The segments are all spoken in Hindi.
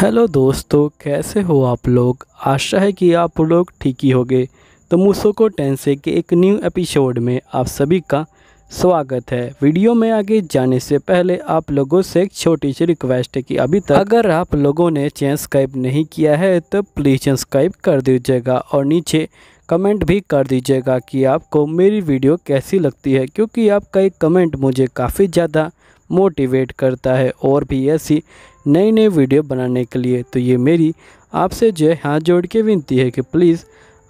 हेलो दोस्तों कैसे हो आप लोग आशा है कि आप लोग ठीक ही होंगे तो मुसोको टेंसे के एक न्यू एपिसोड में आप सभी का स्वागत है वीडियो में आगे जाने से पहले आप लोगों से एक छोटी सी रिक्वेस्ट है कि अभी तक अगर आप लोगों ने चैन नहीं किया है तो प्लीज़ चेंसक्राइब कर दीजिएगा और नीचे कमेंट भी कर दीजिएगा कि आपको मेरी वीडियो कैसी लगती है क्योंकि आपका एक कमेंट मुझे काफ़ी ज़्यादा मोटिवेट करता है और भी ऐसी नई नई वीडियो बनाने के लिए तो ये मेरी आपसे जो है हाथ जोड़ के विनती है कि प्लीज़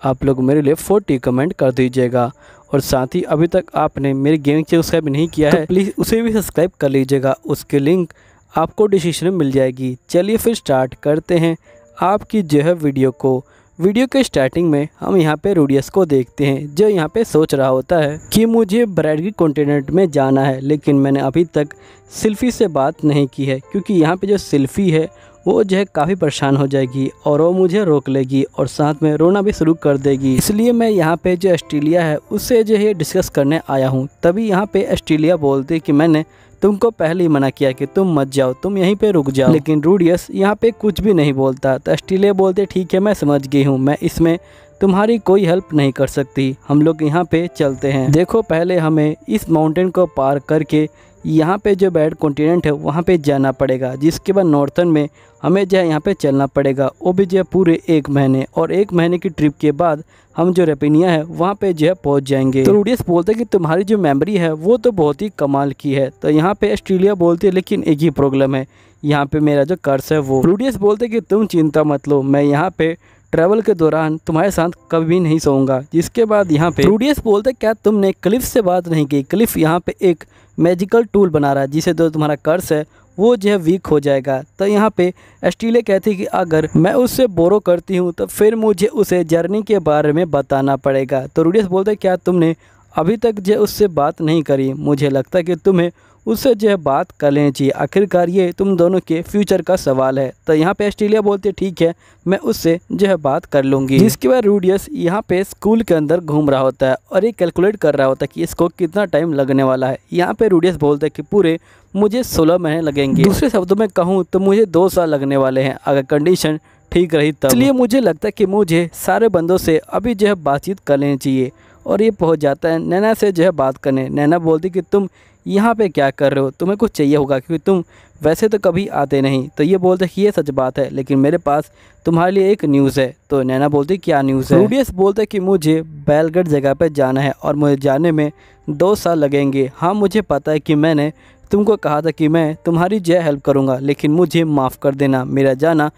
आप लोग मेरे लिए फोर्टी कमेंट कर दीजिएगा और साथ ही अभी तक आपने मेरे गेम चैनल सब्सक्राइब नहीं किया तो है प्लीज़ उसे भी सब्सक्राइब कर लीजिएगा उसकी लिंक आपको डिस्क्रिप्शन में मिल जाएगी चलिए फिर स्टार्ट करते हैं आपकी जो है वीडियो को वीडियो के स्टार्टिंग में हम यहाँ पे रूडियस को देखते हैं जो यहाँ पे सोच रहा होता है कि मुझे की कॉन्टिनेंट में जाना है लेकिन मैंने अभी तक सिल्फी से बात नहीं की है क्योंकि यहाँ पे जो सिल्फी है वो जो है काफ़ी परेशान हो जाएगी और वो मुझे रोक लेगी और साथ में रोना भी शुरू कर देगी इसलिए मैं यहाँ पे जो ऑस्ट्रेलिया है उससे जो है डिस्कस करने आया हूँ तभी यहाँ पे ऑस्ट्रेलिया बोलते कि मैंने तुमको पहले ही मना किया कि तुम मत जाओ तुम यहीं पे रुक जाओ लेकिन रूडियस यहाँ पे कुछ भी नहीं बोलता तो अस्टीले बोलते ठीक है मैं समझ गई हूँ मैं इसमें तुम्हारी कोई हेल्प नहीं कर सकती हम लोग यहाँ पे चलते हैं देखो पहले हमें इस माउंटेन को पार करके यहाँ पे जो बैड कॉन्टिनेंट है वहाँ पे जाना पड़ेगा जिसके बाद नॉर्थन में हमें जो है यहाँ पे चलना पड़ेगा वो भी जो है पूरे एक महीने और एक महीने की ट्रिप के बाद हम जो रेपिनिया है वहाँ पे जो है पहुँच जाएंगे तो रूडियस बोलते हैं कि तुम्हारी जो मेमोरी है वो तो बहुत ही कमाल की है तो यहाँ पे ऑस्ट्रेलिया बोलते हैं लेकिन एक ही प्रॉब्लम है यहाँ पे मेरा जो कर्स है वो रूडियस बोलते कि तुम चिंता मत लो मैं यहाँ पे ट्रैवल के दौरान तुम्हारे साथ कभी नहीं सोऊंगा जिसके बाद यहाँ पे रूडियस बोलते क्या तुमने क्लिफ से बात नहीं की क्लिफ यहाँ पे एक मैजिकल टूल बना रहा है जिसे जो तुम्हारा कर्स है वो जो है वीक हो जाएगा तो यहाँ पे एस्टीले कहती कि अगर मैं उससे बोरो करती हूँ तो फिर मुझे उसे जर्नी के बारे में बताना पड़ेगा तो रूडियस बोलते क्या तुमने अभी तक जो उससे बात नहीं करी मुझे लगता कि तुम्हें उससे जो है बात कर लेनी चाहिए आखिरकार ये तुम दोनों के फ्यूचर का सवाल है तो यहाँ पे ऑस्ट्रेलिया बोलते ठीक है मैं उससे जो है बात कर लूँगी जिसके बाद रूडियस यहाँ पे स्कूल के अंदर घूम रहा होता है और ये कैलकुलेट कर रहा होता है कि इसको कितना टाइम लगने वाला है यहाँ पे रूडियस बोलते हैं कि पूरे मुझे सोलह महीने लगेंगे दूसरे शब्दों में कहूँ तो मुझे दो साल लगने वाले हैं अगर कंडीशन ठीक रही तो इसलिए मुझे लगता है कि मुझे सारे बंदों से अभी जो है बातचीत कर लेनी चाहिए और ये पहुंच जाता है नैना से जो है बात करने नैना बोलती कि तुम यहाँ पे क्या कर रहे हो तुम्हें कुछ चाहिए होगा क्योंकि तुम वैसे तो कभी आते नहीं तो ये बोलते कि ये सच बात है लेकिन मेरे पास तुम्हारे लिए एक न्यूज़ है तो नैना बोलती क्या न्यूज़ है रूडियस बोलते कि मुझे बैलगढ़ जगह पर जाना है और मुझे जाने में दो साल लगेंगे हाँ मुझे पता है कि मैंने तुमको कहा था कि मैं तुम्हारी जय हेल्प करूँगा लेकिन मुझे माफ़ कर देना मेरा जाना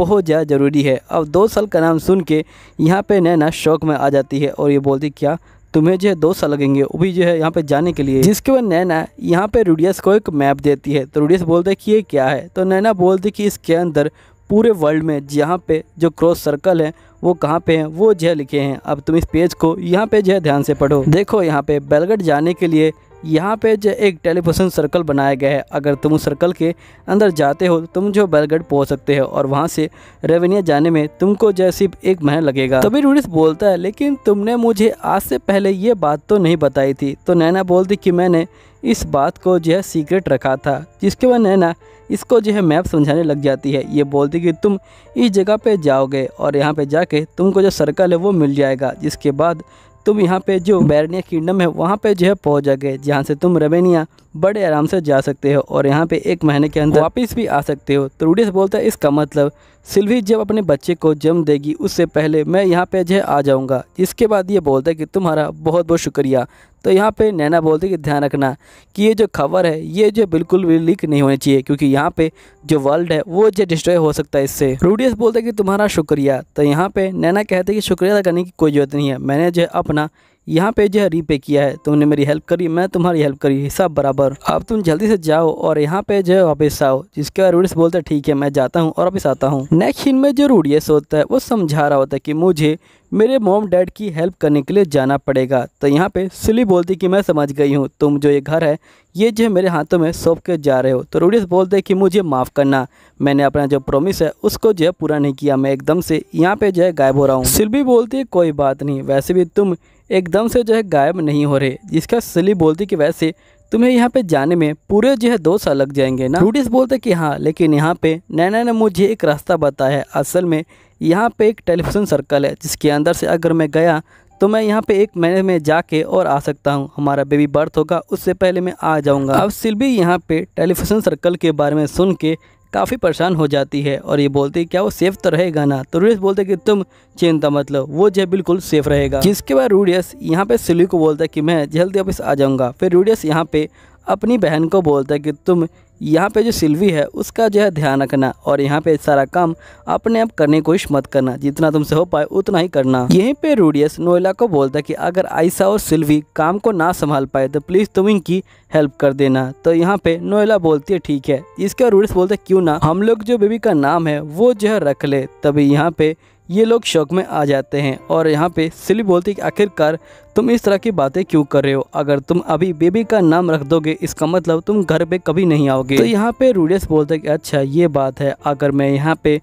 बहुत ज़्यादा ज़रूरी है अब दो साल का नाम सुन के यहाँ पर नैना शौक में आ जाती है और ये बोलती क्या तुम्हें जो है दो साल लगेंगे वो भी जो है यहाँ पे जाने के लिए जिसके बाद नैना यहाँ पे रूडियस को एक मैप देती है तो रूडियस बोलते कि ये क्या है तो नैना बोलते कि इसके अंदर पूरे वर्ल्ड में जहाँ पे जो क्रॉस सर्कल है वो कहाँ पे हैं वो जो लिखे हैं अब तुम इस पेज को यहाँ पे जो है ध्यान से पढ़ो देखो यहाँ पे बेलगढ़ जाने के लिए यहाँ पे जो एक टेलीपर्सन सर्कल बनाया गया है अगर तुम उस सर्कल के अंदर जाते हो तो तुम जो बैलगढ़ पहुँच सकते हो और वहाँ से रेवेनिया जाने में तुमको जो सिर्फ एक महीना लगेगा तभी रूडिस बोलता है लेकिन तुमने मुझे आज से पहले ये बात तो नहीं बताई थी तो नैना बोलती कि मैंने इस बात को जो है सीक्रेट रखा था जिसके बाद नैना इसको जो है मैप समझाने लग जाती है ये बोलती कि तुम इस जगह पे जाओगे और यहाँ पे जाके तुमको जो सर्कल है वो मिल जाएगा जिसके बाद तुम यहाँ पे जो बैरनिया किंगडम है वहाँ पे जो है पहुँच जाओगे जहाँ से तुम रवेनिया बड़े आराम से जा सकते हो और यहाँ पे एक महीने के अंदर वापस भी आ सकते हो तो रूडियस बोलता है इसका मतलब सिल्वी जब अपने बच्चे को जन्म देगी उससे पहले मैं यहाँ पे जो है आ जाऊँगा इसके बाद ये बोलता है कि तुम्हारा बहुत बहुत शुक्रिया तो यहाँ पे नैना बोलती कि ध्यान रखना कि ये जो खबर है ये जो बिल्कुल भी लीक नहीं होनी चाहिए क्योंकि यहाँ पे जो वर्ल्ड है वो जो डिस्ट्रॉय हो सकता है इससे रूडियस बोलते कि तुम्हारा शुक्रिया तो यहाँ पे नैना कहते कि शुक्रिया करने की कोई ज़रूरत नहीं है मैंने जो अपना यहाँ पे जो है रीपे किया है तुमने मेरी हेल्प करी मैं तुम्हारी हेल्प करी हिसाब बराबर अब तुम जल्दी से जाओ और यहाँ पे जो है वापिस आओ जिसके बाद रूडियस बोलता है ठीक है मैं जाता हूँ और वापिस आता हूँ नेक्स्ट सीन में जो रूडियस होता है वो समझा रहा होता है कि मुझे मेरे मोम डैड की हेल्प करने के लिए जाना पड़ेगा तो यहाँ पे सिली बोलती कि मैं समझ गई हूँ तुम जो ये घर है ये जो मेरे हाथों में सौंप के जा रहे हो तो रूडियस बोलते कि मुझे माफ़ करना मैंने अपना जो प्रोमिस है उसको जो है पूरा नहीं किया मैं एकदम से यहाँ पे जो है गायब हो रहा हूँ सिल्वी बोलती है कोई बात नहीं वैसे भी तुम एकदम से जो है गायब नहीं हो रहे जिसका सली बोलती कि वैसे तुम्हें यहाँ पे जाने में पूरे जो है दो साल लग जाएंगे ना रूडिस बोलते कि हाँ लेकिन यहाँ पे नैना ने मुझे एक रास्ता बताया है असल में यहाँ पे एक टेलीविज़न सर्कल है जिसके अंदर से अगर मैं गया तो मैं यहाँ पे एक महीने में जाके और आ सकता हूँ हमारा बेबी बर्थ होगा उससे पहले मैं आ जाऊँगा अब सिल्वी यहाँ पे टेलीफिशन सर्कल के बारे में सुन के काफ़ी परेशान हो जाती है और ये बोलती है क्या वो सेफ तो रहेगा ना तो रूडियस बोलते कि तुम चिंता मतलब वो जो बिल्कुल सेफ रहेगा जिसके बाद रूडियस यहाँ पे सिली को बोलता है कि मैं जल्दी वापस आ जाऊँगा फिर रूडियस यहाँ पे अपनी बहन को बोलता है कि तुम यहाँ पे जो सिल्वी है उसका जो है ध्यान रखना और यहाँ पे सारा काम अपने आप करने की कोशिश मत करना जितना तुमसे हो पाए उतना ही करना यहीं पे रूडियस नोयला को बोलता है कि अगर आयसा और सिल्वी काम को ना संभाल पाए तो प्लीज़ तुम इनकी हेल्प कर देना तो यहाँ पे नोयला बोलती है ठीक है इसके रूडियस बोलते है क्यों ना हम लोग जो बेबी का नाम है वो जो है रख ले तभी यहाँ पे ये लोग शौक में आ जाते हैं और यहाँ पे सिल्वी बोलती है कि आखिरकार तुम इस तरह की बातें क्यों कर रहे हो अगर तुम अभी बेबी का नाम रख दोगे इसका मतलब तुम घर पे कभी नहीं आओगे तो यहाँ पे रूडियस बोलते कि अच्छा ये बात है अगर मैं यहाँ पे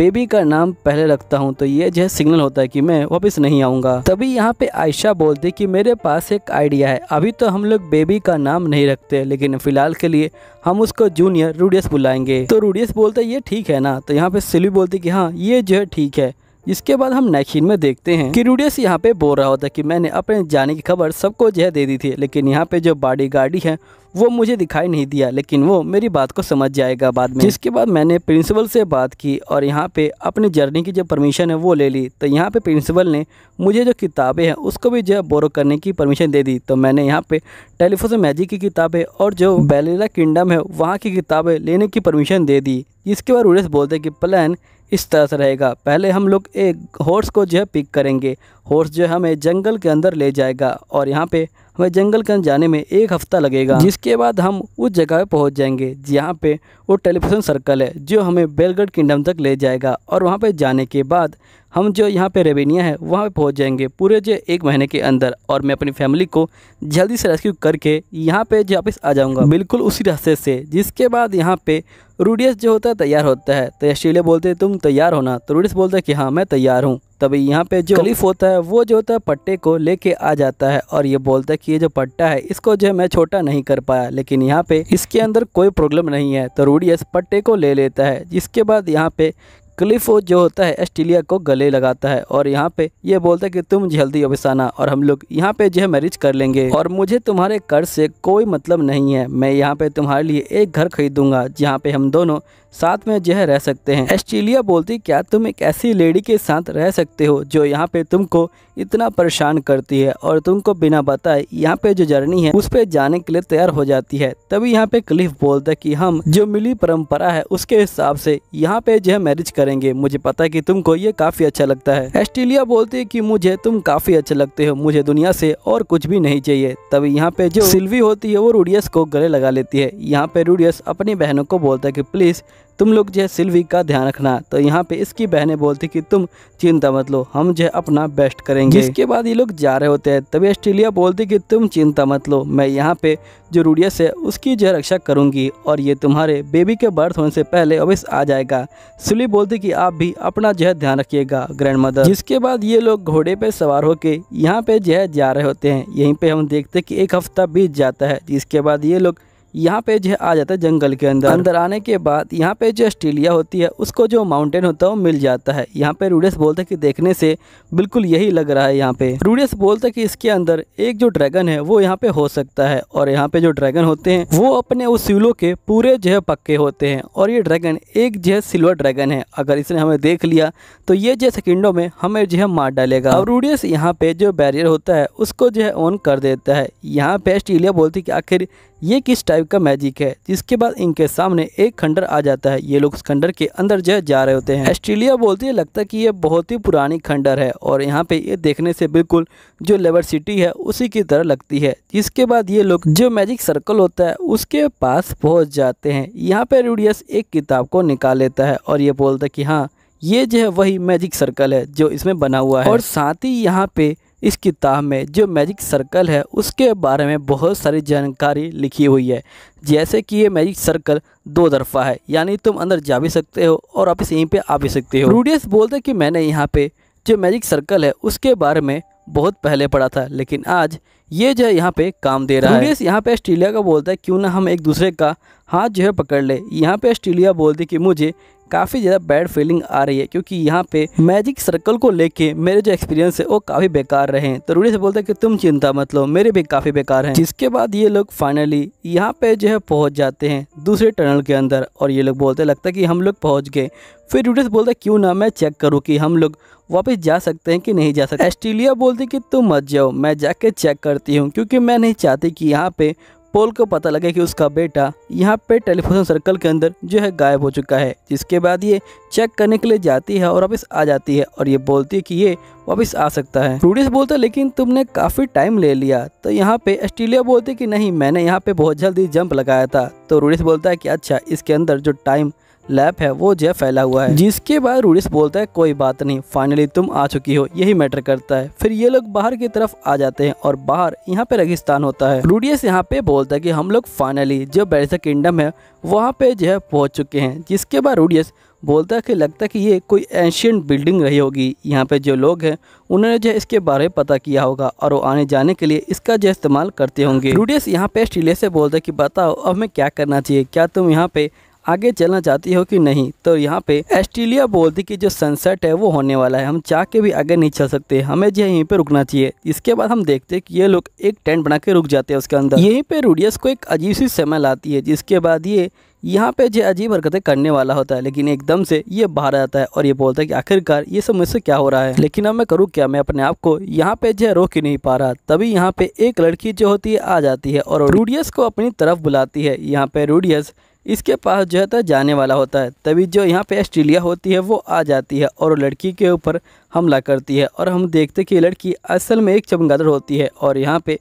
बेबी का नाम पहले रखता हूँ तो ये जो है सिग्नल होता है कि मैं वापस नहीं आऊँगा तभी यहाँ पे आयशा बोलती कि मेरे पास एक आइडिया है अभी तो हम लोग बेबी का नाम नहीं रखते लेकिन फ़िलहाल के लिए हम उसको जूनियर रूडियस बुलाएंगे तो रूडियस बोलते ये ठीक है ना तो यहाँ पे सिली बोलती कि हाँ ये जो है ठीक है इसके बाद हम नैखीन में देखते हैं कि रूडियस यहाँ पे बोल रहा होता है कि मैंने अपने जाने की खबर सबको जो है दे दी थी लेकिन यहाँ पे जो बाडी गार्डी है वो मुझे दिखाई नहीं दिया लेकिन वो मेरी बात को समझ जाएगा बाद में जिसके बाद मैंने प्रिंसिपल से बात की और यहाँ पे अपनी जर्नी की जो परमिशन है वो ले ली तो यहाँ पे प्रिंसिपल ने मुझे जो किताबें हैं उसको भी जो है बोरो करने की परमिशन दे दी तो मैंने यहाँ पे टेलीफोन मैजिक की किताबें और जो बेलेला किंगडम है वहाँ की किताबें लेने की परमिशन दे दी इसके बाद रूडेस बोलते हैं कि प्लान इस तरह से रहेगा पहले हम लोग एक हॉर्स को जो है पिक करेंगे हॉर्स जो है हमें जंगल के अंदर ले जाएगा और यहाँ पे वह जंगल कन जाने में एक हफ्ता लगेगा जिसके बाद हम उस जगह पर पहुँच जाएंगे जहाँ पे वो टेलीफोन सर्कल है जो हमें बेलगढ़ किंगडम तक ले जाएगा और वहाँ पर जाने के बाद हम जो यहाँ पे रेवेनिया है वहाँ पे पहुँच जाएंगे पूरे जो एक महीने के अंदर और मैं अपनी फैमिली को जल्दी से रेस्क्यू करके यहाँ पे जो वापस आ जाऊँगा बिल्कुल उसी रास्ते से जिसके बाद यहाँ पे रूडियस जो होता है तैयार होता है तो ऑस्ट्रेलिया बोलते हैं तुम तैयार होना तो रूडियस बोलता है कि हाँ मैं तैयार हूँ तभी यहाँ पे जो खलीफ तो- होता है वो जो होता है पट्टे को लेके आ जाता है और ये बोलता है कि ये जो पट्टा है इसको जो है मैं छोटा नहीं कर पाया लेकिन यहाँ पे इसके अंदर कोई प्रॉब्लम नहीं है तो रूडियस पट्टे को ले लेता है जिसके बाद यहाँ पे क्लिफ जो होता है ऑस्ट्रेलिया को गले लगाता है और यहाँ पे ये बोलता है कि तुम जल्दी अबसाना और हम लोग यहाँ पे जो है मैरिज कर लेंगे और मुझे तुम्हारे कर्ज से कोई मतलब नहीं है मैं यहाँ पे तुम्हारे लिए एक घर खरीदूंगा जहाँ पे हम दोनों साथ में जो है रह सकते हैं ऑस्ट्रेलिया बोलती क्या तुम एक ऐसी लेडी के साथ रह सकते हो जो यहाँ पे तुमको इतना परेशान करती है और तुमको बिना बताए यहाँ पे जो जर्नी है उस पे जाने के लिए तैयार हो जाती है तभी यहाँ पे क्लिफ बोलता कि हम जो मिली परंपरा है उसके हिसाब से यहाँ पे जो है मैरिज करेंगे मुझे पता है कि तुमको ये काफी अच्छा लगता है ऑस्ट्रेलिया बोलती है कि मुझे तुम काफी अच्छे लगते हो मुझे दुनिया से और कुछ भी नहीं चाहिए तभी यहाँ पे जो सिल्वी होती है वो रूडियस को गले लगा लेती है यहाँ पे रूडियस अपनी बहनों को बोलता है की प्लीज तुम लोग जो है सिल्वी का ध्यान रखना तो यहाँ पे इसकी बहनें बोलती कि तुम चिंता मत लो हम जो है अपना बेस्ट करेंगे इसके बाद ये लोग जा रहे होते हैं तभी ऑस्ट्रेलिया बोलती कि तुम चिंता मत लो मैं यहाँ पे जो रूडियस है उसकी जो है रक्षा करूँगी और ये तुम्हारे बेबी के बर्थ होने से पहले अवश्य आ जाएगा सिल्वी बोलती कि आप भी अपना जो है ध्यान रखिएगा ग्रैंड मदर जिसके बाद ये लोग घोड़े पे सवार होके यहाँ पे जो है जा रहे होते हैं यहीं पे हम देखते कि एक हफ्ता बीत जाता है जिसके बाद ये लोग यहाँ पे जो है आ जाता है जंगल के अंदर अंदर आने के बाद यहाँ पे जो ऑस्ट्रेलिया होती है उसको जो माउंटेन होता है वो मिल जाता है यहाँ पे रूडेस बोलता है कि देखने से बिल्कुल यही लग रहा है यहाँ पे रूडेस बोलता है कि इसके अंदर एक जो ड्रैगन है वो यहाँ पे हो सकता है और यहाँ पे जो ड्रैगन होते हैं वो अपने उस सिलो के पूरे जो है पक्के होते हैं और ये ड्रैगन एक जो है सिल्वर ड्रैगन है अगर इसने हमें देख लिया तो ये जो सेकेंडो में हमें जो है मार डालेगा और रूडियस यहाँ पे जो बैरियर होता है उसको जो है ऑन कर देता है यहाँ पे ऑस्ट्रेलिया बोलती है कि आखिर ये किस टाइप का मैजिक है जिसके बाद इनके सामने एक खंडर आ जाता है ये लोग खंडर के अंदर जो जा रहे होते हैं ऑस्ट्रेलिया बोलते है लगता है कि ये बहुत ही पुरानी खंडर है और यहाँ पे ये देखने से बिल्कुल जो लेबर सिटी है उसी की तरह लगती है जिसके बाद ये लोग जो मैजिक सर्कल होता है उसके पास पहुँच जाते हैं यहाँ पे रूडियस एक किताब को निकाल लेता है और ये बोलता है कि हाँ ये जो है वही मैजिक सर्कल है जो इसमें बना हुआ है और साथ ही यहाँ पे इस किताब में जो मैजिक सर्कल है उसके बारे में बहुत सारी जानकारी लिखी हुई है जैसे कि ये मैजिक सर्कल दो तरफा है यानी तुम अंदर जा भी सकते हो और वापस यहीं पर आ भी सकते हो रूडियस बोलते कि मैंने यहाँ पे जो मैजिक सर्कल है उसके बारे में बहुत पहले पढ़ा था लेकिन आज ये जो है यहाँ पे काम दे रहा है रूडियस यहाँ पे ऑस्ट्रेलिया का बोलता है क्यों ना हम एक दूसरे का हाथ जो है पकड़ ले यहाँ पे ऑस्ट्रेलिया बोलती कि मुझे काफ़ी ज़्यादा बैड फीलिंग आ रही है क्योंकि यहाँ पे मैजिक सर्कल को लेके मेरे जो एक्सपीरियंस है वो काफ़ी बेकार रहे तो रूढ़ी से बोलते हैं कि तुम चिंता मत लो मेरे भी काफ़ी बेकार हैं जिसके बाद ये लोग फाइनली यहाँ पे जो है पहुंच जाते हैं दूसरे टनल के अंदर और ये लोग बोलते लगता है कि हम लोग पहुंच गए फिर रूढ़ी से बोलते क्यों ना मैं चेक करूँ की हम लोग वापिस जा सकते हैं कि नहीं जा सकते ऑस्ट्रेलिया बोलती कि तुम मत जाओ मैं जाके चेक करती हूँ क्योंकि मैं नहीं चाहती कि यहाँ पे पोल को पता लगे कि उसका बेटा यहाँ पे टेलीफोन सर्कल के अंदर जो है गायब हो चुका है जिसके बाद ये चेक करने के लिए जाती है और वापस आ जाती है और ये बोलती है कि ये वापस आ सकता है प्रोड्यूस बोलता लेकिन तुमने काफ़ी टाइम ले लिया तो यहाँ पे ऑस्ट्रेलिया बोलते कि नहीं मैंने यहाँ पे बहुत जल्दी जंप लगाया था तो रूडिस बोलता है कि अच्छा इसके अंदर जो टाइम लैप है वो जय फैला हुआ है जिसके बाद रूडिस बोलता है कोई बात नहीं फाइनली तुम आ चुकी हो यही मैटर करता है फिर ये लोग बाहर की तरफ आ जाते हैं और बाहर यहाँ पे रेगिस्तान होता है रूडियस यहाँ पे बोलता है कि हम लोग फाइनली जो बैरिसा किंगडम है वहाँ पे जो है पहुँच चुके हैं जिसके बाद रूडियस बोलता है कि लगता है कि ये कोई एंशियंट बिल्डिंग रही होगी यहाँ पे जो लोग हैं उन्होंने जो है इसके बारे में पता किया होगा और वो आने जाने के लिए इसका जो इस्तेमाल करते होंगे रूडियस यहाँ पे स्टीलियस से बोलता है कि बताओ अब हमें क्या करना चाहिए क्या तुम यहाँ पे आगे चलना चाहती हो कि नहीं तो यहाँ पे ऑस्ट्रेलिया बोलती कि जो सनसेट है वो होने वाला है हम चाह के भी आगे नहीं चल सकते हमें जो हाँ, यहीं पे रुकना चाहिए इसके बाद हम देखते हैं कि ये लोग एक टेंट बना के रुक जाते हैं उसके अंदर यहीं पे रूडियस को एक अजीब सी समय लाती है जिसके बाद ये यहाँ पे जो अजीब हरकतें करने वाला होता है लेकिन एकदम से ये बाहर आता है और ये बोलता है कि आखिरकार ये सब मुझसे क्या हो रहा है लेकिन अब मैं करूँ क्या मैं अपने आप को यहाँ पे जो हाँ, रोक ही नहीं पा रहा तभी यहाँ पे एक लड़की जो होती है आ जाती है और रूडियस को अपनी तरफ बुलाती है यहाँ पे रूडियस इसके पास जो है तो जाने वाला होता है तभी जो यहाँ पे ऑस्ट्रेलिया होती है वो आ जाती है और लड़की के ऊपर हमला करती है और हम देखते कि ये लड़की असल में एक चमगादड़ होती है और यहाँ पे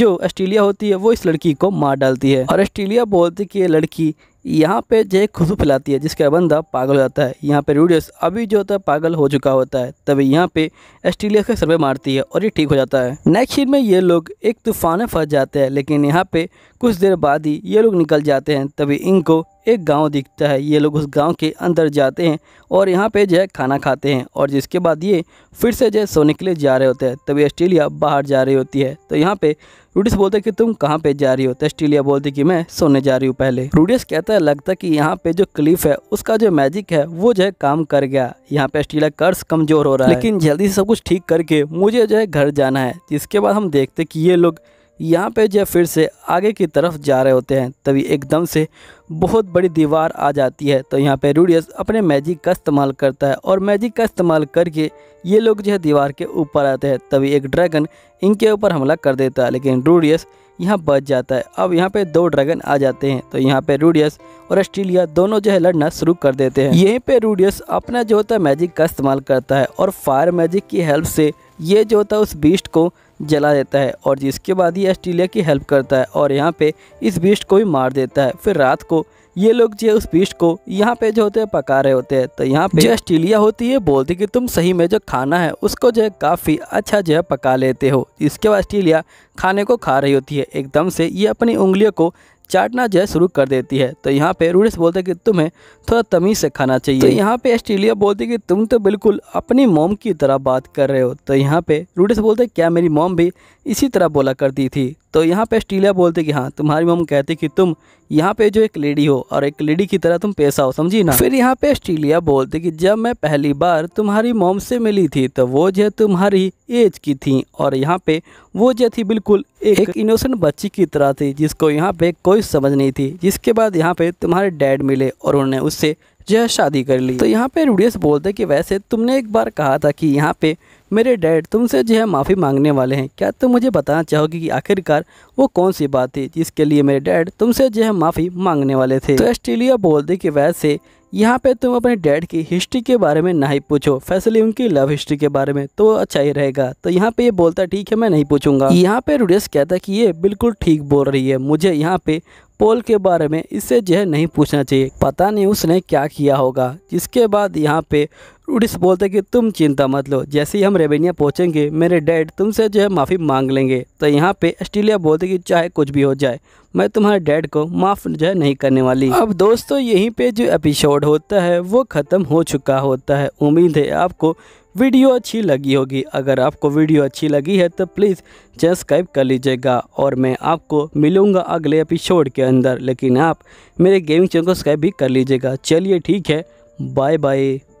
जो ऑस्ट्रेलिया होती है वो इस लड़की को मार डालती है और ऑस्ट्रेलिया बोलती कि ये लड़की यहाँ पे जो है खुशबू फैलाती है जिसका बंदा पागल हो जाता है यहाँ पे रूडियस अभी जो होता है पागल हो चुका होता है तभी यहाँ पे ऑस्ट्रेलिया का सर्वे मारती है और ये ठीक हो जाता है नेक्स्ट सीन में ये लोग एक तूफान में फंस जाते हैं लेकिन यहाँ पे कुछ देर बाद ही ये लोग निकल जाते हैं तभी इनको एक गांव दिखता है ये लोग उस गांव के अंदर जाते हैं और यहाँ पे जो है खाना खाते हैं और जिसके बाद ये फिर से जो है सोने के लिए जा रहे होते हैं तभी ऑस्ट्रेलिया बाहर जा रही होती है तो यहाँ पे रूडिस बोलते कि तुम कहाँ पे जा रही हो तो ऑस्ट्रेलिया बोलती कि मैं सोने जा रही हूँ पहले रूडियस कहता है लगता कि यहाँ पे जो क्लिफ है उसका जो मैजिक है वो जो है काम कर गया यहाँ पे ऑस्ट्रेलिया कर्ज कमजोर हो रहा है लेकिन जल्दी से सब कुछ ठीक करके मुझे जो है घर जाना है जिसके बाद हम देखते कि ये लोग यहाँ पे जब फिर से आगे की तरफ जा रहे होते हैं तभी एकदम से बहुत बड़ी दीवार आ जाती है तो यहाँ पे रूडियस अपने मैजिक का इस्तेमाल करता है और मैजिक का इस्तेमाल करके ये लोग जो है दीवार के ऊपर आते हैं तभी एक ड्रैगन इनके ऊपर हमला कर देता है लेकिन रूडियस यहाँ बच जाता है अब यहाँ पे दो ड्रैगन आ जाते हैं तो यहाँ पे रूडियस और ऑस्ट्रेलिया दोनों जो है लड़ना शुरू कर देते हैं यहीं पे रूडियस अपना जो होता है मैजिक का इस्तेमाल करता है और फायर मैजिक की हेल्प से ये जो होता है उस बीस्ट को जला देता है और जिसके बाद ये ऑस्ट्रेलिया की हेल्प करता है और यहाँ पे इस बीस्ट को भी मार देता है फिर रात को ये लोग जो उस बीस्ट को यहाँ पे जो होते हैं पका रहे होते हैं तो यहाँ पे जो ऑस्ट्रेलिया होती है बोलती कि तुम सही में जो खाना है उसको जो है काफ़ी अच्छा जो है पका लेते हो इसके बाद ऑस्ट्रेलिया खाने को खा रही होती है एकदम से ये अपनी उंगलियों को चाटना जो है शुरू कर देती है तो यहाँ पे रूडिस बोलते हैं कि तुम्हें थोड़ा तमीज़ से खाना चाहिए तो यहाँ पे ऑस्ट्रेलिया बोलती कि तुम तो बिल्कुल अपनी मोम की तरह बात कर रहे हो तो यहाँ पे रूडिस बोलते क्या मेरी मोम भी इसी तरह बोला करती थी तो यहाँ पे स्टीलिया बोलते कि हाँ तुम्हारी मम कहती कि तुम यहाँ पे जो एक लेडी हो और एक लेडी की तरह तुम पैसा हो समझी ना फिर यहाँ पे स्टीलिया बोलते कि जब मैं पहली बार तुम्हारी मोम से मिली थी तो वो जो तुम्हारी एज की थी और यहाँ पे वो जो थी बिल्कुल एक, एक इनोसेंट बच्ची की तरह थी जिसको यहाँ पे कोई समझ नहीं थी जिसके बाद यहाँ पे तुम्हारे डैड मिले और उन्होंने उससे जो शादी कर ली तो यहाँ पे रूडियस बोलते कि वैसे तुमने एक बार कहा था कि यहाँ पे मेरे डैड तुमसे जो है माफ़ी मांगने वाले हैं क्या तुम मुझे बताना चाहोगे कि आखिरकार वो कौन सी बात थी जिसके लिए मेरे डैड तुमसे जो है माफ़ी मांगने वाले थे तो ऑस्ट्रेलिया बोल की वजह से यहाँ पे तुम अपने डैड की हिस्ट्री के बारे में ना ही पूछो फैसले उनकी लव हिस्ट्री के बारे में तो अच्छा ही रहेगा तो यहाँ पे ये बोलता ठीक है मैं नहीं पूछूंगा यहाँ पे रुडेश कहता कि ये बिल्कुल ठीक बोल रही है मुझे यहाँ पे पोल के बारे में इससे जो है नहीं पूछना चाहिए पता नहीं उसने क्या किया होगा जिसके बाद यहाँ पे रूडिस बोलते कि तुम चिंता मत लो जैसे ही हम रेवेनिया पहुँचेंगे मेरे डैड तुमसे जो है माफ़ी मांग लेंगे तो यहाँ पे ऑस्ट्रेलिया बोलते कि चाहे कुछ भी हो जाए मैं तुम्हारे डैड को माफ़ जो है नहीं करने वाली अब दोस्तों यहीं पे जो एपिसोड होता है वो ख़त्म हो चुका होता है उम्मीद है आपको वीडियो अच्छी लगी होगी अगर आपको वीडियो अच्छी लगी है तो प्लीज़ सब्सक्राइब कर लीजिएगा और मैं आपको मिलूँगा अगले एपिसोड के अंदर लेकिन आप मेरे गेमिंग चैनल को सब्सक्राइब भी कर लीजिएगा चलिए ठीक है बाय बाय